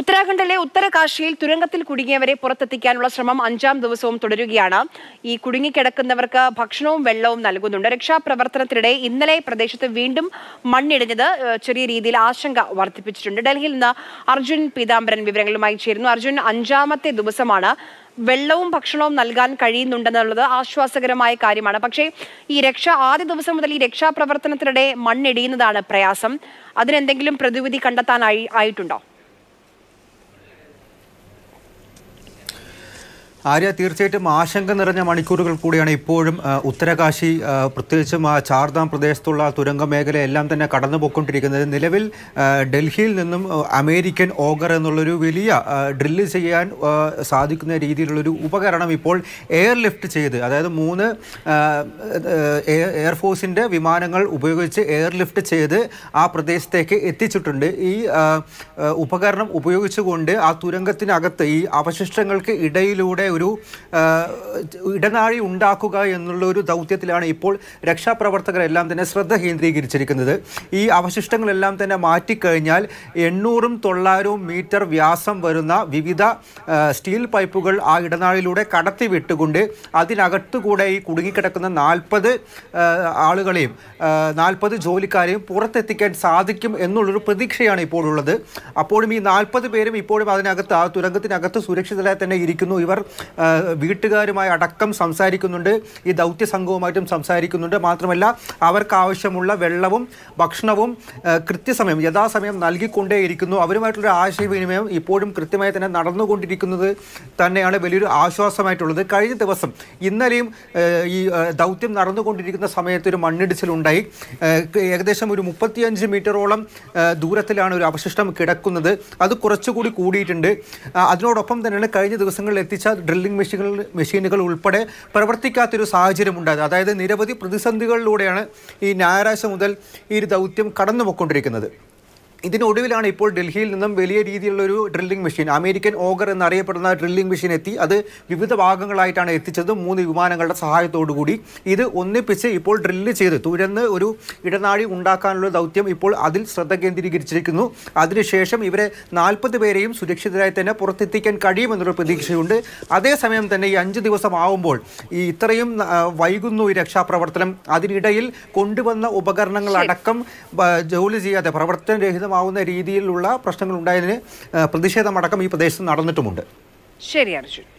ഉത്തരാഖണ്ഡിലെ ഉത്തരകാശിയിൽ തുരങ്കത്തിൽ കുടുങ്ങിയവരെ പുറത്തെത്തിക്കാനുള്ള ശ്രമം അഞ്ചാം ദിവസവും തുടരുകയാണ് ഈ കുടുങ്ങിക്കിടക്കുന്നവർക്ക് ഭക്ഷണവും വെള്ളവും നൽകുന്നുണ്ട് രക്ഷാപ്രവർത്തനത്തിനിടെ ഇന്നലെ പ്രദേശത്ത് വീണ്ടും മണ്ണിടിഞ്ഞത് ചെറിയ രീതിയിൽ ആശങ്ക വർദ്ധിപ്പിച്ചിട്ടുണ്ട് ഡൽഹിയിൽ നിന്ന് അർജുൻ പീതാംബരൻ വിവരങ്ങളുമായി ചേരുന്നു അർജുൻ അഞ്ചാമത്തെ ദിവസമാണ് വെള്ളവും ഭക്ഷണവും നൽകാൻ കഴിയുന്നുണ്ടെന്നുള്ളത് ആശ്വാസകരമായ കാര്യമാണ് പക്ഷേ ഈ രക്ഷ ആദ്യ ദിവസം മുതൽ ഈ രക്ഷാപ്രവർത്തനത്തിനിടെ മണ്ണിടിയുന്നതാണ് പ്രയാസം അതിനെന്തെങ്കിലും പ്രതിവിധി കണ്ടെത്താനായി ആയിട്ടുണ്ടോ ആര്യ തീർച്ചയായിട്ടും ആശങ്ക നിറഞ്ഞ മണിക്കൂറുകൾ കൂടിയാണ് ഇപ്പോഴും ഉത്തരകാശി പ്രത്യേകിച്ചും ആ ചാർദാം പ്രദേശത്തുള്ള തുരങ്ക മേഖല എല്ലാം തന്നെ കടന്നുപോയിക്കൊണ്ടിരിക്കുന്നത് നിലവിൽ ഡൽഹിയിൽ നിന്നും അമേരിക്കൻ ഓഗർ എന്നുള്ളൊരു വലിയ ഡ്രില്ല് ചെയ്യാൻ സാധിക്കുന്ന രീതിയിലുള്ളൊരു ഉപകരണം ഇപ്പോൾ എയർ ലിഫ്റ്റ് ചെയ്ത് അതായത് മൂന്ന് എയർഫോഴ്സിൻ്റെ വിമാനങ്ങൾ ഉപയോഗിച്ച് എയർ ലിഫ്റ്റ് ചെയ്ത് ആ പ്രദേശത്തേക്ക് എത്തിച്ചിട്ടുണ്ട് ഈ ഉപകരണം ഉപയോഗിച്ചുകൊണ്ട് ആ തുരങ്കത്തിനകത്ത് ഈ അവശിഷ്ടങ്ങൾക്ക് ഇടയിലൂടെ ഒരു ഇടനാഴി ഉണ്ടാക്കുക എന്നുള്ള ഒരു ദൗത്യത്തിലാണ് ഇപ്പോൾ രക്ഷാപ്രവർത്തകരെല്ലാം തന്നെ ശ്രദ്ധ കേന്ദ്രീകരിച്ചിരിക്കുന്നത് ഈ അവശിഷ്ടങ്ങളെല്ലാം തന്നെ മാറ്റിക്കഴിഞ്ഞാൽ എണ്ണൂറും തൊള്ളായിരവും മീറ്റർ വ്യാസം വരുന്ന വിവിധ സ്റ്റീൽ പൈപ്പുകൾ ആ ഇടനാഴിലൂടെ കടത്തി വിട്ടുകൊണ്ട് അതിനകത്തുകൂടെ ഈ കുടുങ്ങിക്കിടക്കുന്ന നാൽപ്പത് ആളുകളെയും നാൽപ്പത് ജോലിക്കാരെയും പുറത്തെത്തിക്കാൻ സാധിക്കും എന്നുള്ളൊരു പ്രതീക്ഷയാണ് ഇപ്പോഴുള്ളത് അപ്പോഴും ഈ നാൽപ്പത് പേരും ഇപ്പോഴും അതിനകത്ത് ആ തുരങ്കത്തിനകത്ത് സുരക്ഷിതരായി തന്നെ ഇരിക്കുന്നു ഇവർ വീട്ടുകാരുമായി അടക്കം സംസാരിക്കുന്നുണ്ട് ഈ ദൗത്യ സംഘവുമായിട്ടും സംസാരിക്കുന്നുണ്ട് മാത്രമല്ല അവർക്ക് ആവശ്യമുള്ള വെള്ളവും ഭക്ഷണവും കൃത്യസമയം യഥാസമയം നൽകിക്കൊണ്ടേയിരിക്കുന്നു അവരുമായിട്ടുള്ള ആശയവിനിമയം ഇപ്പോഴും കൃത്യമായി തന്നെ നടന്നുകൊണ്ടിരിക്കുന്നത് തന്നെയാണ് വലിയൊരു ആശ്വാസമായിട്ടുള്ളത് കഴിഞ്ഞ ദിവസം ഇന്നലെയും ഈ ദൗത്യം നടന്നുകൊണ്ടിരിക്കുന്ന സമയത്ത് ഒരു മണ്ണിടിച്ചിലുണ്ടായി ഏകദേശം ഒരു മുപ്പത്തിയഞ്ച് മീറ്ററോളം ദൂരത്തിലാണ് ഒരു അവശിഷ്ടം കിടക്കുന്നത് അത് കുറച്ചുകൂടി കൂടിയിട്ടുണ്ട് അതിനോടൊപ്പം തന്നെയാണ് കഴിഞ്ഞ ദിവസങ്ങളിൽ എത്തിച്ച ഡ്രില്ലിംഗ് മെഷീനുകൾ മെഷീനുകൾ ഉൾപ്പെടെ പ്രവർത്തിക്കാത്തൊരു സാഹചര്യമുണ്ടായത് അതായത് നിരവധി പ്രതിസന്ധികളിലൂടെയാണ് ഈ ഞായറാഴ്ച മുതൽ ഈ ഒരു ദൗത്യം കടന്നു പോയിക്കൊണ്ടിരിക്കുന്നത് ഇതിനൊടുവിലാണ് ഇപ്പോൾ ഡൽഹിയിൽ നിന്നും വലിയ രീതിയിലുള്ള ഒരു ഡ്രില്ലിംഗ് മെഷീൻ അമേരിക്കൻ ഓഗർ എന്നറിയപ്പെടുന്ന ഡ്രില്ലിംഗ് മെഷീൻ എത്തി അത് വിവിധ ഭാഗങ്ങളായിട്ടാണ് എത്തിച്ചത് മൂന്ന് വിമാനങ്ങളുടെ സഹായത്തോടുകൂടി ഇത് ഒന്നിപ്പിച്ച് ഇപ്പോൾ ഡ്രില്ല് ചെയ്ത് തുരന്ന് ഒരു ഇടനാഴി ഉണ്ടാക്കാനുള്ള ദൗത്യം ഇപ്പോൾ അതിൽ ശ്രദ്ധ കേന്ദ്രീകരിച്ചിരിക്കുന്നു അതിനുശേഷം ഇവരെ നാൽപ്പത് പേരെയും സുരക്ഷിതരായി തന്നെ പുറത്തെത്തിക്കാൻ കഴിയുമെന്നൊരു പ്രതീക്ഷയുണ്ട് അതേസമയം തന്നെ ഈ അഞ്ച് ദിവസം ഈ ഇത്രയും വൈകുന്നു ഈ രക്ഷാപ്രവർത്തനം അതിനിടയിൽ കൊണ്ടുവന്ന ഉപകരണങ്ങൾ അടക്കം ജോലി ചെയ്യാതെ പ്രവർത്തനരഹിത പ്രതിഷേധമാവുന്ന രീതിയിലുള്ള പ്രശ്നങ്ങൾ ഉണ്ടായതിന് പ്രതിഷേധമടക്കം ഈ പ്രദേശത്ത് നടന്നിട്ടുമുണ്ട് ശരി അർജുൻ